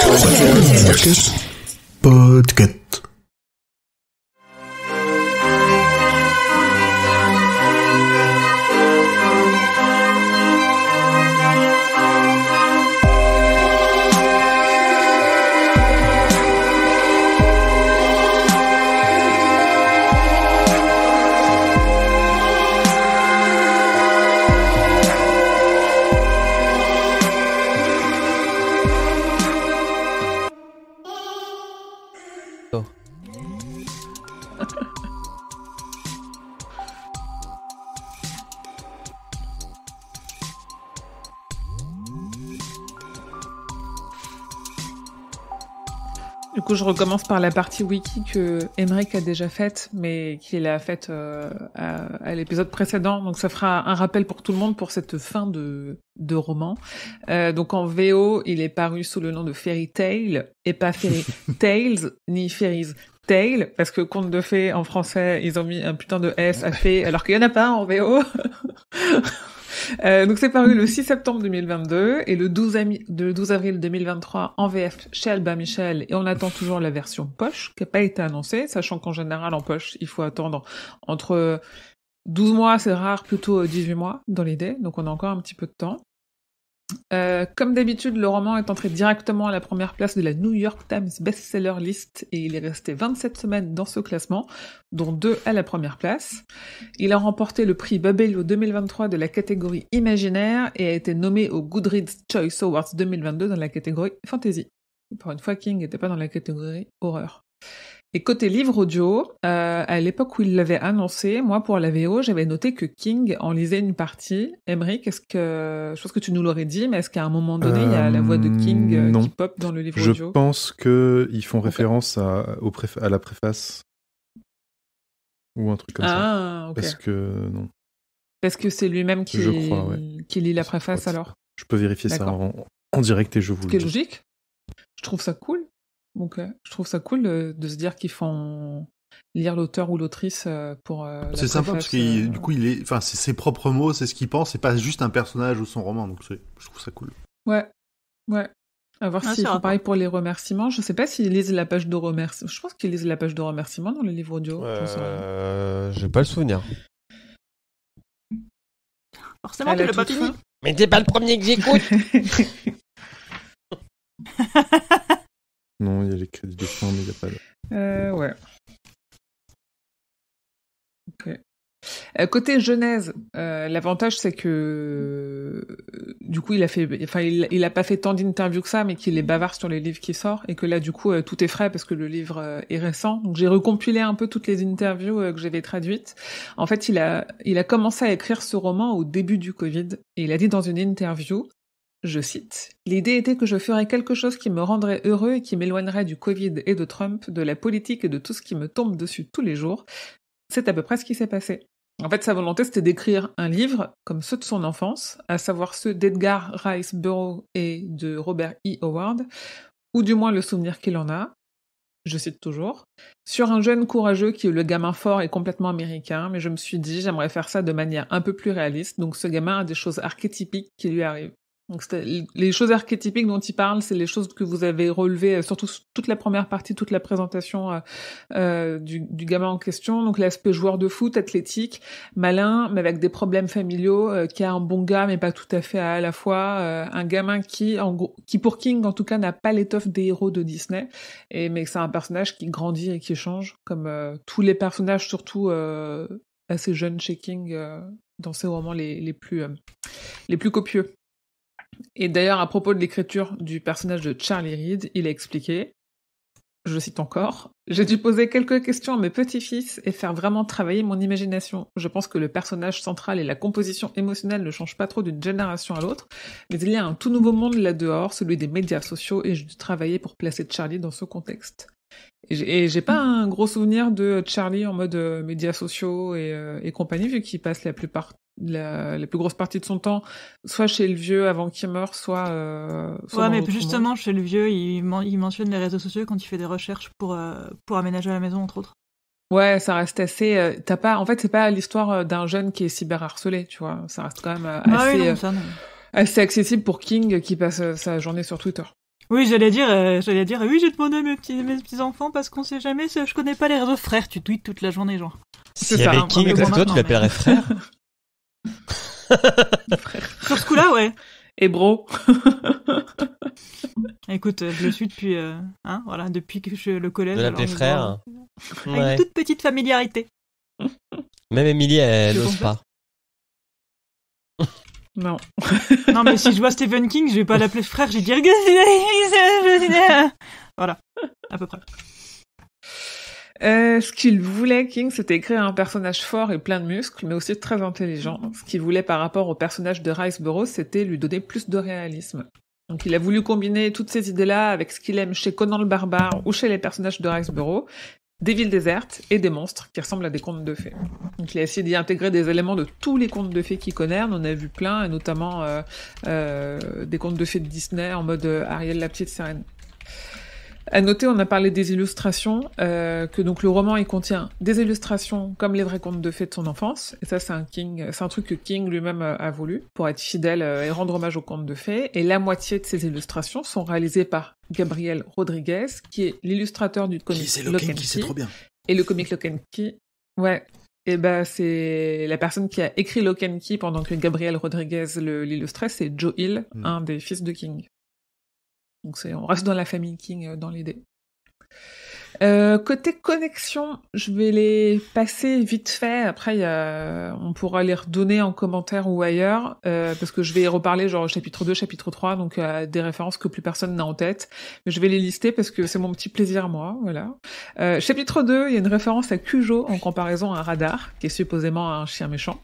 Podcast. Podcast. Du coup, je recommence par la partie wiki que Emmerich a déjà faite, mais qu'il a faite euh, à, l'épisode précédent. Donc, ça fera un rappel pour tout le monde pour cette fin de, roman. Euh, donc, en VO, il est paru sous le nom de Fairy Tale, et pas Fairy Tales ni Fairies. Tail parce que conte de fées en français, ils ont mis un putain de S à fée, alors qu'il y en a pas en VO. Euh, donc c'est paru le 6 septembre 2022 et le 12, le 12, avril 2023 en VF chez Alba Michel et on attend toujours la version poche qui n'a pas été annoncée, sachant qu'en général en poche il faut attendre entre 12 mois, c'est rare, plutôt 18 euh, mois dans l'idée, donc on a encore un petit peu de temps. Euh, comme d'habitude, le roman est entré directement à la première place de la New York Times Bestseller List et il est resté 27 semaines dans ce classement, dont deux à la première place. Il a remporté le prix Babelio 2023 de la catégorie Imaginaire et a été nommé au Goodreads Choice Awards 2022 dans la catégorie Fantasy. Pour une fois, King n'était pas dans la catégorie Horreur. Et côté livre audio, euh, à l'époque où il l'avait annoncé, moi pour la VO, j'avais noté que King en lisait une partie. Emmerich, est-ce que je pense que tu nous l'aurais dit, mais est-ce qu'à un moment donné, il y a la voix de King euh, euh, qui pop dans le livre je audio Je pense que ils font référence à, au à la préface ou un truc comme ah, ça. Parce que non. Parce que c'est lui-même qui, lit la préface alors. Je peux vérifier ça en, direct et je vous le dis. logique. Je trouve ça cool. Donc, euh, je trouve ça cool euh, de se dire qu'ils font lire l'auteur ou l'autrice euh, pour. c'est sympa parce que du coup, il est, enfin, c'est ses propres mots, c'est ce qu'il pense, c'est pas juste un personnage ou son roman. Donc, je trouve ça cool. Ouais, ouais. À voir si ah, si pareil pour les remerciements. Je sais pas s'ils lisent la page de remerciements. Je pense qu'ils lisent la page de remerciements dans le livre audio. Euh... J'ai pas le souvenir. Forcément, t'es le pas Mais t'es pas le premier que j'écoute. Non, il y a les crédits de fin, mais il n'y a pas euh, ouais. Euh, côté Genèse, euh, l'avantage c'est que du coup il a fait, enfin pas fait tant d'interviews que ça, mais qu'il est bavard sur les livres qui sortent et que là du coup tout est frais parce que le livre est récent. Donc j'ai recompilé un peu toutes les interviews que j'avais traduites. En fait, il a il a commencé à écrire ce roman au début du Covid et il a dit dans une interview je cite, L'idée était que je ferais quelque chose qui me rendrait heureux et qui m'éloignerait du Covid et de Trump, de la politique et de tout ce qui me tombe dessus tous les jours. C'est à peu près ce qui s'est passé. En fait, sa volonté, c'était d'écrire un livre comme ceux de son enfance, à savoir ceux d'Edgar Rice Burroughs et de Robert E. Howard, ou du moins le souvenir qu'il en a, je cite toujours, sur un jeune courageux qui est le gamin fort et complètement américain, mais je me suis dit, j'aimerais faire ça de manière un peu plus réaliste, donc ce gamin a des choses archétypiques qui lui arrivent. Donc les choses archétypiques dont il parle, c'est les choses que vous avez relevées, euh, surtout toute la première partie, toute la présentation euh, euh, du, du, gamin en question. Donc l'aspect joueur de foot, athlétique, malin, mais avec des problèmes familiaux, euh, qui a un bon gars mais pas tout à fait à, la fois, un gamin qui, en gros, qui pour King en tout cas n'a pas l'étoffe des héros de Disney, et mais c'est un personnage qui grandit et qui change, comme tous les personnages, surtout assez jeunes chez King dans ses romans les, les plus les plus copieux. Et d'ailleurs, à propos de l'écriture du personnage de Charlie Reed, il a expliqué, je cite encore, J'ai dû poser quelques questions à mes petits-fils et faire vraiment travailler mon imagination. Je pense que le personnage central et la composition émotionnelle ne changent pas trop d'une génération à l'autre, mais il y a un tout nouveau monde là-dehors, celui des médias sociaux, et j'ai dû travailler pour placer Charlie dans ce contexte. Et j'ai pas un gros souvenir de Charlie en mode euh, médias sociaux et, euh, et compagnie, vu qu'il passe la plupart la, plus grosse partie de son temps, soit chez le vieux avant qu'il meure, soit. Euh, mais justement, chez le vieux, il, il, mentionne les réseaux sociaux quand il fait des recherches pour, euh, pour aménager la maison, entre autres. Ouais, ça reste assez. Euh, pas. En fait, c'est pas l'histoire d'un jeune qui est harcelé tu vois. Ça reste quand même assez, assez accessible pour King qui passe sa journée sur Twitter. Oui, j'allais dire, dire, oui, j'ai demandé à mes petits, mes petits enfants parce qu'on sait jamais, je connais pas les réseaux frère Tu tweets toute la journée, genre. Si c'est ça. Hein. King, toi, tu l'appellerais frère. Sur ce coup-là, ouais. Et bro. Écoute, euh, je le suis depuis, euh, hein, voilà, depuis que je le collège. De la frère. une toute petite familiarité. Même Emilie elle n'ose pas. Non. non, mais si je vois Stephen King, je vais pas l'appeler frère, je vais dire. voilà, à peu près. Euh, ce qu'il voulait, King, c'était créer un personnage fort et plein de muscles, mais aussi très intelligent. Ce qu'il voulait par rapport au personnage de Riceborough, c'était lui donner plus de réalisme. Donc il a voulu combiner toutes ces idées-là avec ce qu'il aime chez Conan le Barbare ou chez les personnages de Riceborough, des villes désertes et des monstres qui ressemblent à des contes de fées. Donc il a essayé d'y intégrer des éléments de tous les contes de fées qu'il connaît, on en a vu plein, et notamment euh, euh, des contes de fées de Disney en mode Ariel la petite sirène. À noter, on a parlé des illustrations, euh, que donc le roman il contient des illustrations comme les vrais contes de fées de son enfance, et ça c'est un King, c'est un truc que King lui-même a voulu pour être fidèle euh, et rendre hommage aux contes de fées. Et la moitié de ces illustrations sont réalisées par Gabriel Rodriguez, qui est l'illustrateur du comic qui, Lock and Key, trop bien. Et le comic Lock Key, ouais, bah, c'est la personne qui a écrit Lock Key pendant que Gabriel Rodriguez l'illustrait, c'est Joe Hill, mm. un des fils de King. Donc on reste dans la famille King euh, dans l'idée. Euh, côté connexion, je vais les passer vite fait. Après, on pourra les redonner en commentaire ou ailleurs, euh, parce que je vais y reparler genre chapitre 2, chapitre 3, donc des références que plus personne n'a en tête. Mais je vais les lister parce que c'est mon petit plaisir, moi. Voilà. chapitre 2, il y a une référence à Cujo en comparaison à un radar, qui est supposément un chien méchant.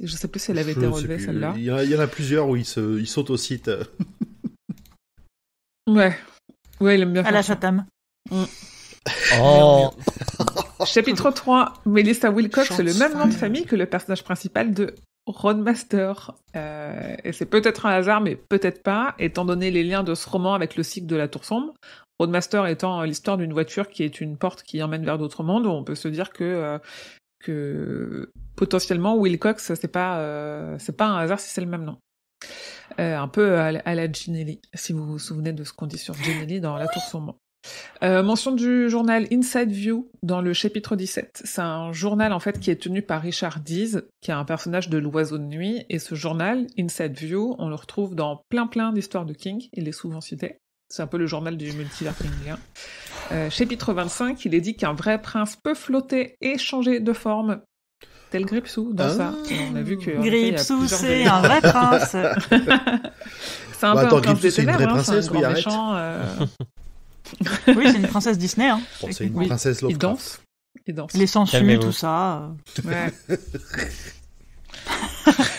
Je sais plus si elle avait été relevée, celle-là. Il y, en a plusieurs où ils, ils sautent au site. Ouais. Ouais, il aime bien. À la mm. oh. Chapitre 3. Melissa Wilcox, c'est le même nom de famille que le personnage principal de Roadmaster. Euh, et c'est peut-être un hasard, mais peut-être pas, étant donné les liens de ce roman avec le cycle de la Tour Sombre. Roadmaster étant euh, l'histoire d'une voiture qui est une porte qui emmène vers d'autres mondes, on peut se dire que, euh, que potentiellement Wilcox, c'est pas, c'est pas un hasard si c'est le même nom. Euh, un peu à, la Ginelli, si vous vous souvenez de ce qu'on dit sur Ginelli dans La Tour Sombre. Euh, mention du journal Inside View dans le chapitre 17. C'est un journal en fait qui est tenu par Richard Dees, qui est un personnage de l'oiseau de nuit, et ce journal, Inside View, on le retrouve dans plein plein d'histoires de King, il est souvent cité. C'est un peu le journal du multivers kingien. Hein. Euh, chapitre 25, il est dit qu'un vrai prince peut flotter et changer de forme, tel Gripsou dans ça. Ah. On a Gripsou, c'est un vrai prince. c'est un euh. oui, c'est une princesse Disney. Hein, c'est une princesse Lovecraft. danse. danse. Les sangsues, tout ça.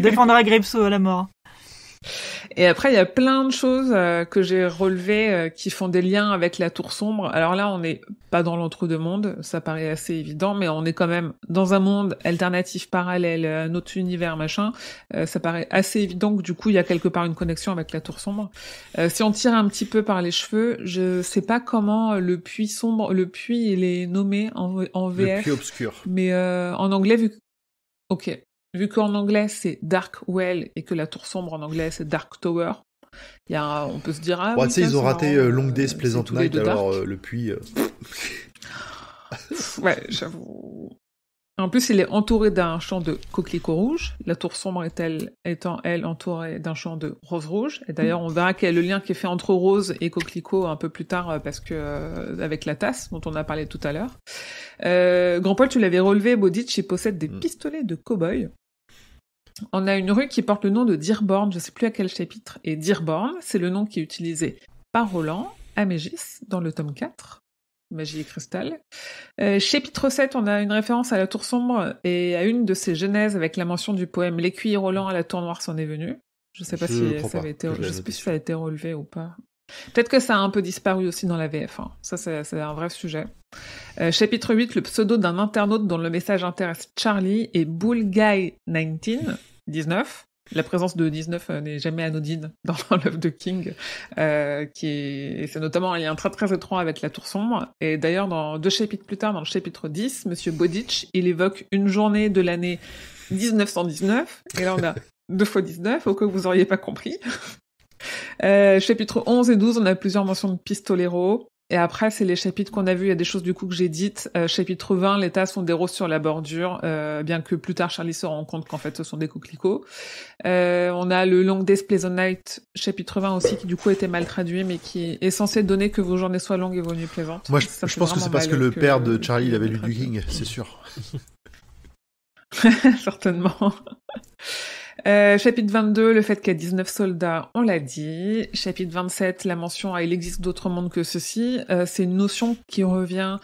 Gripsou à la mort. Et après, il y a plein de choses euh, que j'ai relevées euh, qui font des liens avec la tour sombre. Alors là, on n'est pas dans l'entre-deux-mondes, ça paraît assez évident, mais on est quand même dans un monde alternatif, parallèle, à euh, notre univers, machin. ça paraît assez évident que du coup, il y a quelque part une connexion avec la tour sombre. si on tire un petit peu par les cheveux, je sais pas comment le puits sombre, le puits, il est nommé en, en VF. Le puits obscur. Mais en anglais, vu que... Ok, Vu qu'en anglais c'est Dark Well et que la tour sombre en anglais c'est Dark Tower, y on peut se dire. Ah, bon, ils ont raté euh, Long Days Pleasant Night, alors euh, le puits. Euh. ouais, j'avoue. En plus, il est entouré d'un champ de coquelicots rouges. La tour sombre étant, elle, entourée d'un champ de rose rouge. Et d'ailleurs, on verra quel est le lien qui est fait entre rose et coquelicots un peu plus tard, euh, parce que euh, avec la tasse dont on a parlé tout à l'heure. Euh, Grand Paul, tu l'avais relevé, Bauditch, il possède des mm. pistolets de cow-boy. On a une rue qui porte le nom de Dearborn, je ne sais plus à quel chapitre. Et Dearborn, c'est le nom qui est utilisé par Roland à dans le tome 4 magie et cristal. Euh, chapitre 7, on a une référence à la tour sombre et à une de ses genèses avec la mention du poème L'écuyer Roland à la tour noire s'en est venu. Je ne sais pas si ça été, je, sais si ça a été relevé ou pas. Peut-être que ça a un peu disparu aussi dans la VF. Hein. Ça, c'est un vrai sujet. Euh, chapitre 8, le pseudo d'un internaute dont le message intéresse Charlie et Bullguy19, 19, la présence de 19 euh, n'est jamais anodine dans l'œuvre de King, euh, qui est, c'est notamment un lien très très étroit avec la tour sombre. Et d'ailleurs, dans deux chapitres plus tard, dans le chapitre 10, Monsieur Boditch, il évoque une journée de l'année 1919, et là on a deux fois 19, au cas où vous auriez pas compris. Chapitres euh, chapitre 11 et 12, on a plusieurs mentions de pistolero. Et après, c'est les chapitres qu'on a vus. Il y a des choses du coup que j'ai dites. Euh, chapitre 20, les tasses sont des roses sur la bordure, euh, bien que plus tard Charlie se rend compte qu'en fait ce sont des coquelicots. Euh, on a le Long Days Pleasant Night, chapitre 20 aussi, qui du coup était mal traduit, mais qui est censé donner que vos journées soient longues et vos nuits plaisantes. Moi, je, pense que c'est parce que le père de Charlie, il avait lu du King, c'est sûr. Certainement. Euh, chapitre 22, le fait qu'il y a 19 soldats, on l'a dit. Chapitre 27, la mention à ah, il existe d'autres mondes que ceci. Euh, c'est une notion qui revient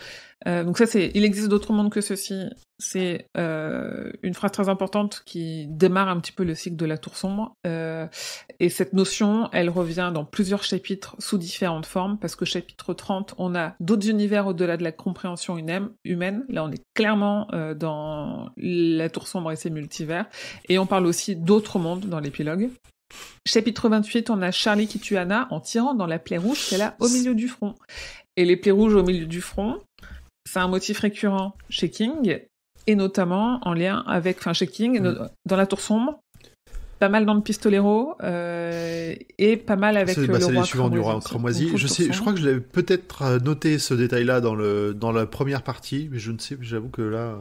euh, donc ça, c'est il existe d'autres mondes que ceci. C'est euh, une phrase très importante qui démarre un petit peu le cycle de la tour sombre. Euh, et cette notion, elle revient dans plusieurs chapitres sous différentes formes, parce que chapitre 30, on a d'autres univers au-delà de la compréhension humaine. Là, on est clairement dans la tour sombre et ses multivers. Et on parle aussi d'autres mondes dans l'épilogue. Chapitre 28, on a Charlie qui tue Anna en tirant dans la plaie rouge qu'elle a au milieu du front. Et les plaies rouges au milieu du front, un motif récurrent chez King, et notamment en lien avec, enfin chez King, dans la tour sombre, pas mal dans le Pistolero euh, et pas mal avec le roi. du roi cramoisi. Je je crois que je l'avais peut-être euh, noté ce détail-là dans le dans la première partie, mais je ne sais, j'avoue que là.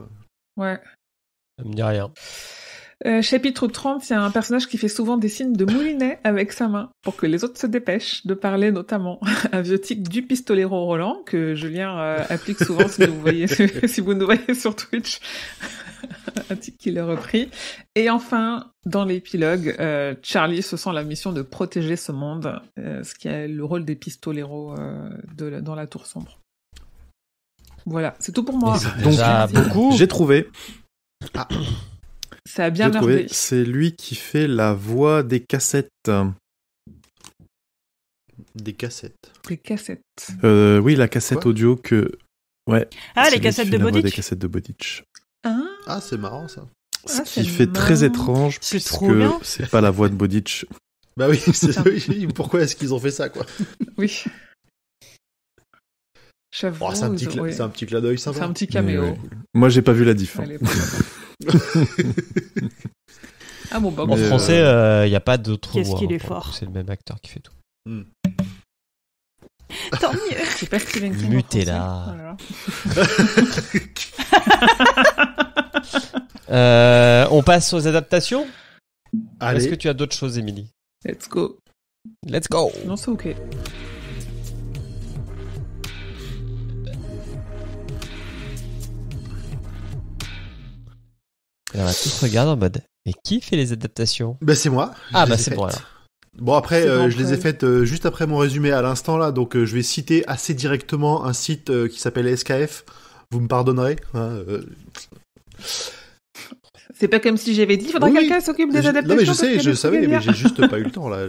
Ouais. Ça me dit rien. Euh, chapitre 30, il y a un personnage qui fait souvent des signes de moulinet avec sa main pour que les autres se dépêchent de parler notamment vieux type du pistolero Roland que Julien euh, applique souvent si, vous voyez, si nous voyez sur Twitch. un type qui l'a repris. Et enfin, dans l'épilogue, euh, Charlie se sent la mission de protéger ce monde, ce qui est le rôle des pistoleros de dans la Tour Sombre. Voilà, c'est tout pour moi. Donc, J'ai trouvé. Ah. Ça a bien C'est lui qui fait la voix des cassettes. Des cassettes. Des cassettes. Euh, oui, la cassette audio que. Ouais. Ah, les cassettes de Boditch. Ah. cassettes de Ah, c'est marrant ça. Ah, Ce qui fait très étrange c'est puisque c'est pas la voix de Bodich. bah oui, pourquoi est-ce qu'ils ont fait ça quoi Oui. Oh, c'est un, petit... ouais. C'est un petit caméo. Moi j'ai pas vu la diff. Hein. Ah bah, en français, il euh, n'y euh, a pas d'autre est fort. C'est le même acteur qui fait tout. Hmm. Tant mieux. C'est pas euh, on passe aux adaptations. Est-ce que tu as d'autres choses, Émilie Let's go. Let's go. Non, c'est ok. Et on a tous regardé en mode Mais qui fait les adaptations Bah, c'est moi. Ah, bah, c'est moi. Bon, bon, après, euh, je les ai faites euh, juste après mon résumé à l'instant là, donc euh, je vais citer assez directement un site qui s'appelle SKF. Vous me pardonnerez. Hein, c'est pas comme si j'avais dit, il faudrait quelqu'un s'occupe des adaptations. Non, mais je sais, je savais, mais j'ai juste pas eu le temps là.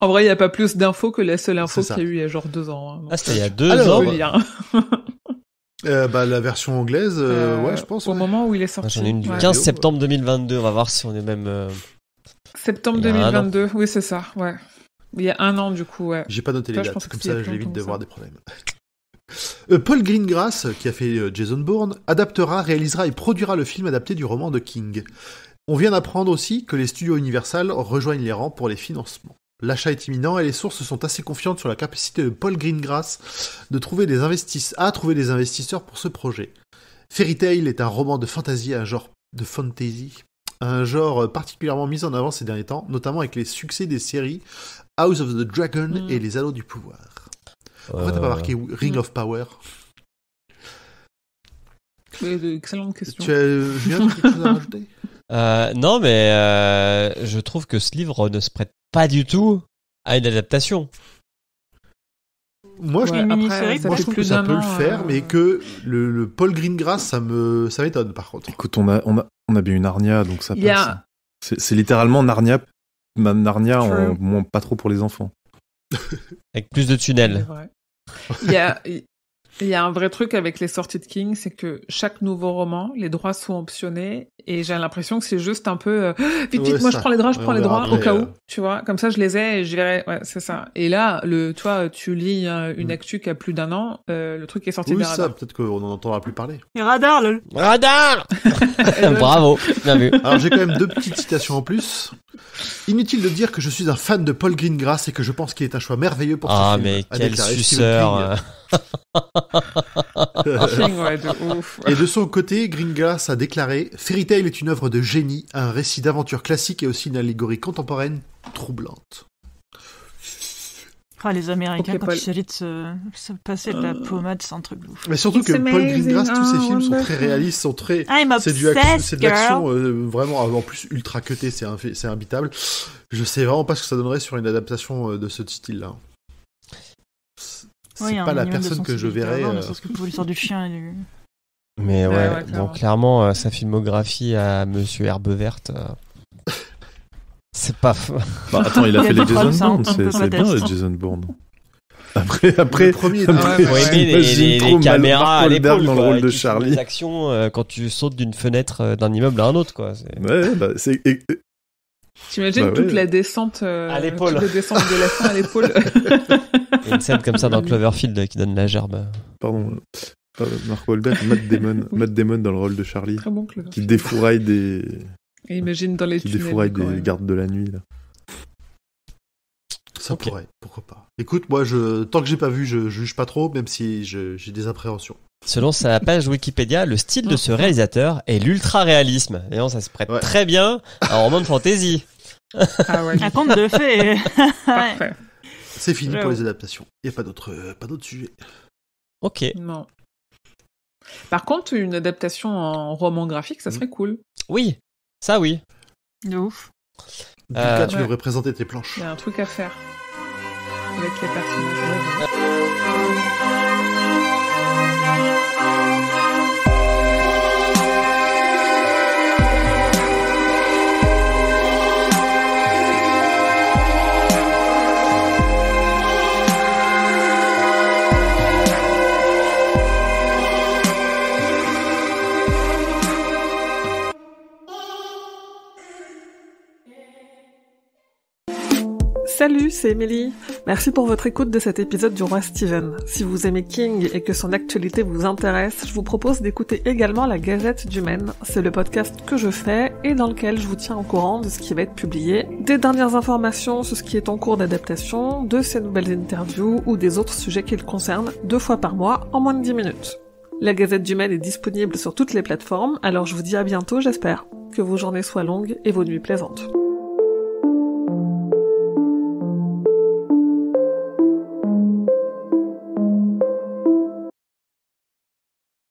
En vrai, il n'y a pas plus d'infos que la seule info qu'il y a eu il y a genre deux ans. Hein. ah, c'était il y a deux ans. Euh, bah, la version anglaise, euh, euh, je pense. Au moment où il est sorti. J'en ai une 15 septembre 2022. On va voir si on est même. Septembre 2022, oui, c'est ça, ouais. Il y a un an, du coup, ouais. J'ai pas noté les dates, comme ça, je de voir des problèmes. Paul Greengrass, qui a fait Jason Bourne, adaptera, réalisera et produira le film adapté du roman de King. On vient d'apprendre aussi que les studios Universal rejoignent les rangs pour les financements. L'achat est imminent et les sources sont assez confiantes sur la capacité de Paul Greengrass de trouver des à trouver des investisseurs pour ce projet. Fairy Tale est un roman de fantasy, un genre de fantasy, un genre particulièrement mis en avant ces derniers temps, notamment avec les succès des séries House of the Dragon hmm. et Les Anneaux du Pouvoir. Pourquoi t'as pas euh. marqué Ring hmm. of Power euh, Excellente question. Tu as, euh, Julien, quelque chose à rajouter euh, non, mais euh, je trouve que ce livre ne se prête pas du tout à une adaptation. Moi, je, ouais, trouve que ça peut le faire, euh, mais que le, le, Paul Greengrass, ça me, ça m'étonne par contre. Écoute, on a, on a, on a bien une Narnia, donc ça passe. C'est littéralement Narnia, même Narnia, on, pas trop pour les enfants. Avec plus de tunnels. Il y a, il y a un vrai truc avec les sorties de King, c'est que chaque nouveau roman, les droits sont optionnés et j'ai l'impression que c'est juste un peu euh, vite vite, moi je prends les droits, je prends les droits au cas où, euh. tu vois. Comme ça, je les ai et je verrai. Ouais, c'est ça. Et là, le, toi, tu lis euh, une mm. actu qui a plus d'un an, le truc est sorti oui, des ça, peut-être qu'on n'en entendra plus parler. radar, le radar. Bravo, bien vu. Alors j'ai quand même deux petites citations en plus. Inutile de dire que je suis un fan de Paul Greengrass et que je pense qu'il est un choix merveilleux pour ah, ce film. Ah, mais quel suceur Et de son côté, Greengrass a déclaré Fairy Tail est une œuvre de génie, un récit d'aventure classique et aussi une allégorie contemporaine troublante. Ah, les Américains, quand ils il s'agit de se... passer de la euh. pommade, c'est un truc de Mais surtout que Paul Greengrass, tous ses films sont très réalistes, sont très. C'est du c'est de l'action euh, vraiment, en plus ultra cuté, c'est imbitable. Je sais vraiment pas ce que ça donnerait sur une adaptation euh, de ce style-là. C'est pas la personne que je verrais. Parce que pour du chien Mais bah ouais, clairement. clairement, sa filmographie à Monsieur Herbe Verte. C'est pas. Bah, attends, il a fait les Jason Bourne, c'est bien les Jason Bourne. Après, après, les, caméras à l'épaule dans le rôle de Charlie. Les actions euh, quand tu sautes d'une fenêtre euh, d'un immeuble à un autre, quoi. Ouais, bah, c'est. T'imagines bah, euh, toute la descente à l'épaule, de la fin à l'épaule. une scène comme ça dans Cloverfield qui donne la gerbe. Pardon. Mark Wahlberg, Matt Damon, Matt Damon dans le rôle de Charlie, qui défouraille des, Imagine dans les qui tunnels. des gardes de la nuit. Là. Ça pourrait, pourquoi pas. Écoute, moi, je, tant que j'ai pas vu, je, juge pas trop, même si j'ai des appréhensions. Selon sa page Wikipédia, le style de ce ah. réalisateur est l'ultra-réalisme. Et ça se prête très bien à un roman de fantasy. Ah ouais. Un conte de fées. Parfait. C'est fini pour les adaptations. Il n'y a euh, pas d'autres sujets. Ok. Non. Par contre, une adaptation en roman graphique, ça serait mm. cool. Oui, ça, oui. De ouf. coup, tu euh, devrais présenter tes planches. Il y a un truc à faire avec les personnages. Euh. c'est Emily. Merci pour votre écoute de cet épisode du Roi Steven. Si vous aimez King et que son actualité vous intéresse, je vous propose d'écouter également la Gazette du Maine. C'est le podcast que je fais et dans lequel je vous tiens au courant de ce qui va être publié, des dernières informations sur ce qui est en cours d'adaptation, de ses nouvelles interviews ou des autres sujets qui le concernent deux fois par mois en moins de 10 minutes. La Gazette du Maine est disponible sur toutes les plateformes, alors je vous dis à bientôt, j'espère. Que vos journées soient longues et vos nuits plaisantes.